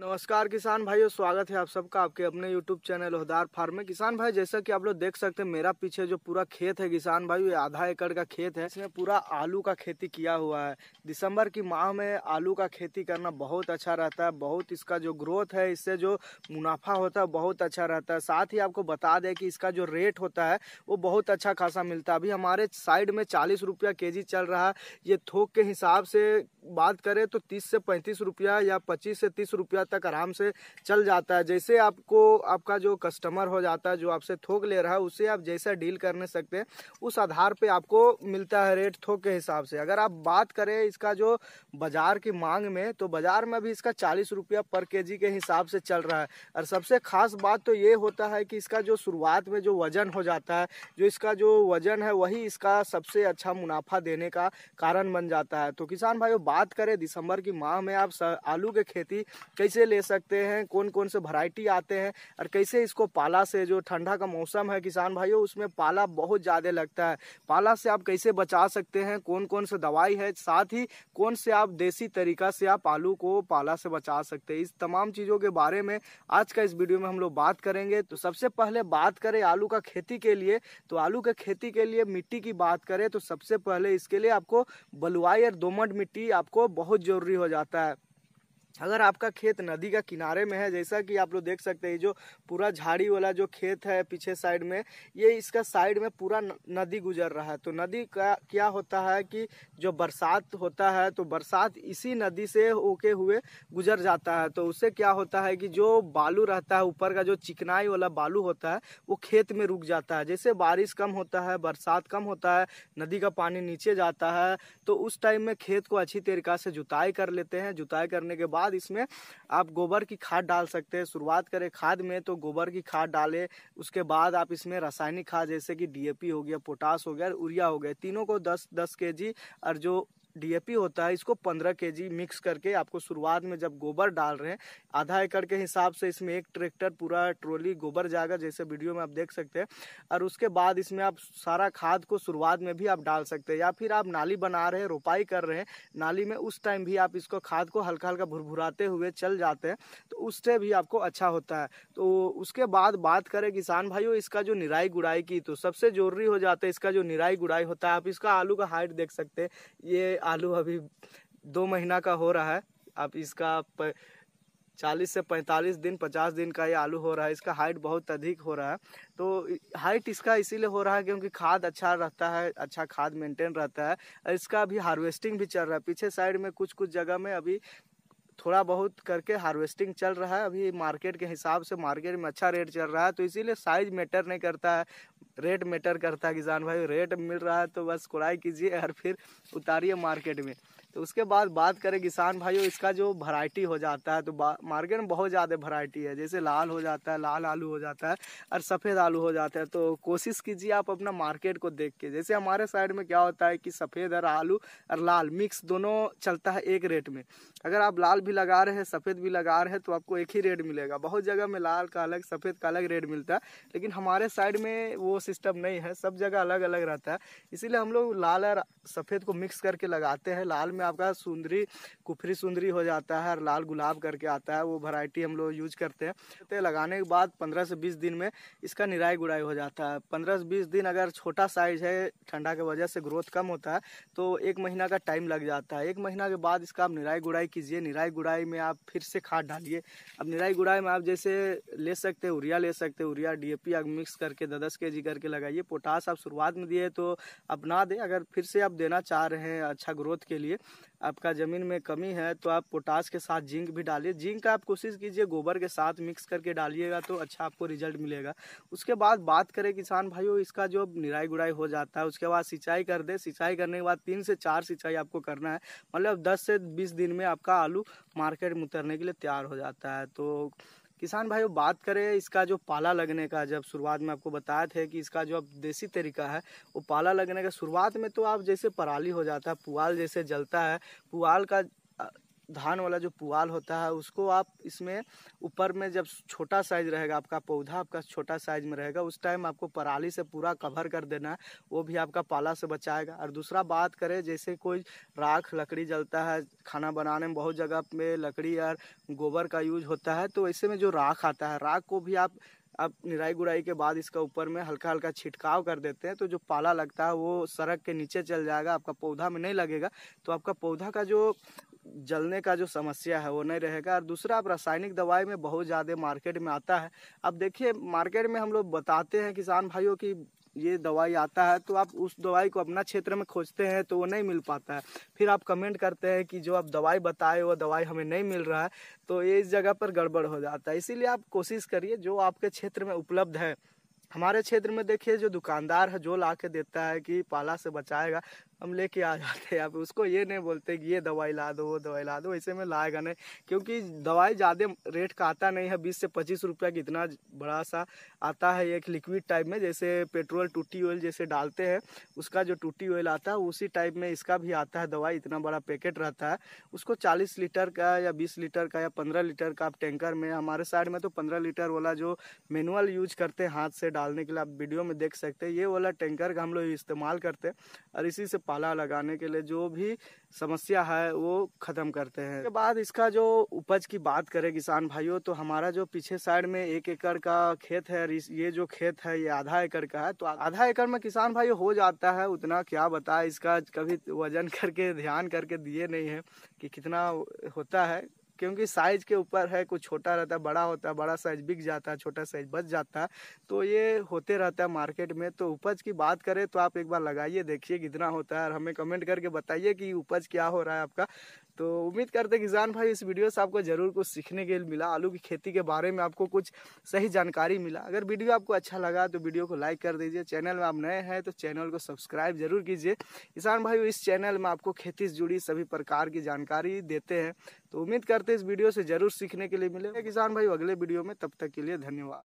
नमस्कार किसान भाइयों स्वागत है आप सबका आपके अपने यूट्यूब चैनल उहदार फार्म में किसान भाई जैसा कि आप लोग देख सकते हैं मेरा पीछे जो पूरा खेत है किसान भाई ये आधा एकड़ का खेत है इसमें पूरा आलू का खेती किया हुआ है दिसंबर की माह में आलू का खेती करना बहुत अच्छा रहता है बहुत इसका जो ग्रोथ है इससे जो मुनाफा होता है बहुत अच्छा रहता है साथ ही आपको बता दें कि इसका जो रेट होता है वो बहुत अच्छा खासा मिलता है अभी हमारे साइड में चालीस रुपया के चल रहा है ये थोक के हिसाब से बात करें तो तीस से पैंतीस रुपया या पच्चीस से तीस रुपया तक आराम से चल जाता है जैसे आपको आपका जो कस्टमर हो जाता है जो आपसे थोक ले रहा है उससे आप जैसा डील करने सकते हैं उस आधार पर आपको मिलता है रेट थोक के हिसाब से अगर आप बात करें इसका जो बाज़ार की मांग में तो बाज़ार में भी इसका चालीस रुपया पर के जी के हिसाब से चल रहा है और सबसे ख़ास बात तो ये होता है कि इसका जो शुरुआत में जो वज़न हो जाता है जो इसका जो वज़न है वही इसका सबसे अच्छा मुनाफा देने का कारण बन जाता है तो किसान भाई बात बात करें दिसंबर की माह में आप आलू के खेती कैसे ले सकते हैं कौन कौन से वैरायटी आते हैं और कैसे इसको पाला से जो ठंडा का मौसम है किसान भाइयों उसमें पाला बहुत ज़्यादा लगता है पाला से आप कैसे बचा सकते हैं कौन कौन से दवाई है साथ ही कौन से आप देसी तरीका से आप आलू को पाला से बचा सकते हैं इस तमाम चीज़ों के बारे में आज का इस वीडियो में हम लोग बात करेंगे तो सबसे पहले बात करें आलू का खेती के लिए तो आलू के खेती के लिए मिट्टी की बात करें तो सबसे पहले इसके लिए आपको बलुआई और दोमट मिट्टी आप आपको बहुत ज़रूरी हो जाता है अगर आपका खेत नदी का किनारे में है जैसा कि आप लोग देख सकते हैं जो पूरा झाड़ी वाला जो खेत है पीछे साइड में ये इसका साइड में पूरा नदी गुजर रहा है तो नदी का क्या होता है कि जो बरसात होता है तो बरसात इसी नदी से होके हुए गुजर जाता है तो उससे क्या होता है कि जो बालू रहता है ऊपर का जो चिकनाई वाला बालू होता है वो खेत में रुक जाता है जैसे बारिश कम होता है बरसात कम होता है नदी का पानी नीचे जाता है तो उस टाइम में खेत को अच्छी तरीका से जुताई कर लेते हैं जुताई करने के बाद बाद इसमें आप गोबर की खाद डाल सकते हैं शुरुआत करें खाद में तो गोबर की खाद डालें उसके बाद आप इसमें रासायनिक खाद जैसे कि डीएपी हो गया पोटास हो गया यूरिया हो गया तीनों को दस दस के और जो डीएपी होता है इसको पंद्रह के मिक्स करके आपको शुरुआत में जब गोबर डाल रहे हैं आधा एकड़ के हिसाब से इसमें एक ट्रैक्टर पूरा ट्रोली गोबर जाएगा जैसे वीडियो में आप देख सकते हैं और उसके बाद इसमें आप सारा खाद को शुरुआत में भी आप डाल सकते हैं या फिर आप नाली बना रहे हैं रोपाई कर रहे हैं नाली में उस टाइम भी आप इसको खाद को हल्का हल्का भुरभुराते हुए चल जाते हैं तो उससे भी आपको अच्छा होता है तो उसके बाद बात करें किसान भाइयों इसका जो निराई गुड़ाई की तो सबसे जरूरी हो जाता है इसका जो निराई गुड़ाई होता है आप इसका आलू का हाइट देख सकते हैं ये आलू अभी दो महीना का हो रहा है अब इसका प, चालीस से पैंतालीस दिन पचास दिन का ये आलू हो रहा है इसका हाइट बहुत अधिक हो रहा है तो हाइट इसका इसीलिए हो रहा है क्योंकि खाद अच्छा रहता है अच्छा खाद मेंटेन रहता है इसका अभी हार्वेस्टिंग भी चल रहा है पीछे साइड में कुछ कुछ जगह में अभी थोड़ा बहुत करके हार्वेस्टिंग चल रहा है अभी मार्केट के हिसाब से मार्केट में अच्छा रेट चल रहा है तो इसीलिए साइज मैटर नहीं करता है रेट मैटर करता है किसान भाई रेट मिल रहा है तो बस कुड़ाई कीजिए और फिर उतारिए मार्केट में तो उसके बाद बात करें किसान भाइयों इसका जो वैरायटी हो जाता है तो मार्केट में बहुत ज़्यादा वैरायटी है जैसे लाल हो जाता है लाल आलू हो जाता है और सफ़ेद आलू हो जाता है तो कोशिश कीजिए आप अपना मार्केट को देख के जैसे हमारे साइड में क्या होता है कि सफ़ेद और आलू और लाल मिक्स दोनों चलता है एक रेट में अगर आप लाल भी लगा रहे हैं सफ़ेद भी लगा रहे हैं तो आपको एक ही रेट मिलेगा बहुत जगह में लाल का अलग सफ़ेद का अलग रेट मिलता है लेकिन हमारे साइड में वो सिस्टम नहीं है सब जगह अलग अलग रहता है इसीलिए हम लोग लाल और सफ़ेद को मिक्स करके लगाते हैं लाल में आपका सुंदरी कुफरी सुंदरी हो जाता है और लाल गुलाब करके आता है वो वैरायटी हम लोग यूज करते हैं तो लगाने के बाद पंद्रह से बीस दिन में इसका निराई गुड़ाई हो जाता है पंद्रह से बीस दिन अगर छोटा साइज है ठंडा के वजह से ग्रोथ कम होता है तो एक महीना का टाइम लग जाता है एक महीना के बाद इसका आप निराई गुड़ाई कीजिए निराई गुड़ाई में आप फिर से खाद डालिए अब निराई गुड़ाई में आप जैसे ले सकते हैं यूरिया ले सकते हैं यूरिया डी आप मिक्स करके दस दस के करके लगाइए पोटास आप शुरुआत में दिए तो अपना दें अगर फिर से आप देना चाह रहे हैं अच्छा ग्रोथ के लिए आपका ज़मीन में कमी है तो आप पोटास के साथ जिंक भी डालिए जिंक आप कोशिश कीजिए गोबर के साथ मिक्स करके डालिएगा तो अच्छा आपको रिजल्ट मिलेगा उसके बाद बात करें किसान भाइयों इसका जो निराई गुड़ाई हो जाता है उसके बाद सिंचाई कर दे सिंचाई करने के बाद तीन से चार सिंचाई आपको करना है मतलब दस से बीस दिन में आपका आलू मार्केट में उतरने के लिए तैयार हो जाता है तो किसान भाइयों बात करें इसका जो पाला लगने का जब शुरुआत में आपको बताया था कि इसका जो अब देसी तरीका है वो पाला लगने का शुरुआत में तो आप जैसे पराली हो जाता है पुआल जैसे जलता है पुआल का धान वाला जो पुआल होता है उसको आप इसमें ऊपर में जब छोटा साइज रहेगा आपका पौधा आपका छोटा साइज में रहेगा उस टाइम आपको पराली से पूरा कवर कर देना है वो भी आपका पाला से बचाएगा और दूसरा बात करें जैसे कोई राख लकड़ी जलता है खाना बनाने में बहुत जगह पे लकड़ी और गोबर का यूज होता है तो ऐसे में जो राख आता है राख को भी आप अब निराई गुड़ाई के बाद इसका ऊपर में हल्का हल्का छिटकाव कर देते हैं तो जो पाला लगता है वो सड़क के नीचे चल जाएगा आपका पौधा में नहीं लगेगा तो आपका पौधा का जो जलने का जो समस्या है वो नहीं रहेगा और दूसरा अब रासायनिक दवाई में बहुत ज़्यादा मार्केट में आता है अब देखिए मार्केट में हम लोग बताते हैं किसान भाइयों की ये दवाई आता है तो आप उस दवाई को अपना क्षेत्र में खोजते हैं तो वो नहीं मिल पाता है फिर आप कमेंट करते हैं कि जो आप दवाई बताए वो दवाई हमें नहीं मिल रहा है तो ये इस जगह पर गड़बड़ हो जाता है इसीलिए आप कोशिश करिए जो आपके क्षेत्र में उपलब्ध है हमारे क्षेत्र में देखिए जो दुकानदार है जो ला के देता है कि पाला से बचाएगा हम लेके आ जाते हैं आप उसको ये नहीं बोलते कि ये दवाई ला दो वो दवाई ला दो ऐसे में लाएगा नहीं क्योंकि दवाई ज़्यादा रेट का आता नहीं है बीस से पच्चीस रुपया की इतना बड़ा सा आता है एक लिक्विड टाइप में जैसे पेट्रोल टूटी ऑयल जैसे डालते हैं उसका जो टूटी ऑयल आता है उसी टाइप में इसका भी आता है दवाई इतना बड़ा पैकेट रहता है उसको चालीस लीटर का या बीस लीटर का या पंद्रह लीटर का आप टैंकर में हमारे साइड में तो पंद्रह लीटर वाला जो मैनुअल यूज करते हैं हाथ से डालने के लिए आप वीडियो में देख सकते हैं ये वाला टैंकर का हम लोग इस्तेमाल करते हैं और इसी से पाला लगाने के लिए जो भी समस्या है वो ख़त्म करते हैं उसके बाद इसका जो उपज की बात करें किसान भाइयों तो हमारा जो पीछे साइड में एक एकड़ का खेत है ये जो खेत है ये आधा एकड़ का है तो आधा एकड़ में किसान भाई हो जाता है उतना क्या बताए इसका कभी वजन करके ध्यान करके दिए नहीं है कि कितना होता है क्योंकि साइज के ऊपर है कुछ छोटा रहता है बड़ा होता है बड़ा साइज बिक जाता है छोटा साइज बच जाता है तो ये होते रहता है मार्केट में तो उपज की बात करें तो आप एक बार लगाइए देखिए कितना होता है और हमें कमेंट करके बताइए कि उपज क्या हो रहा है आपका तो उम्मीद करते हैं किसान भाई इस वीडियो से आपको ज़रूर कुछ सीखने के लिए मिला आलू की खेती के बारे में आपको कुछ सही जानकारी मिला अगर वीडियो आपको अच्छा लगा तो वीडियो को लाइक कर दीजिए चैनल में आप नए हैं तो चैनल को सब्सक्राइब जरूर कीजिए किसान भाई इस चैनल में आपको खेती से जुड़ी सभी प्रकार की जानकारी देते हैं तो उम्मीद करते इस वीडियो से जरूर सीखने के लिए मिले किसान भाई अगले वीडियो में तब तक के लिए धन्यवाद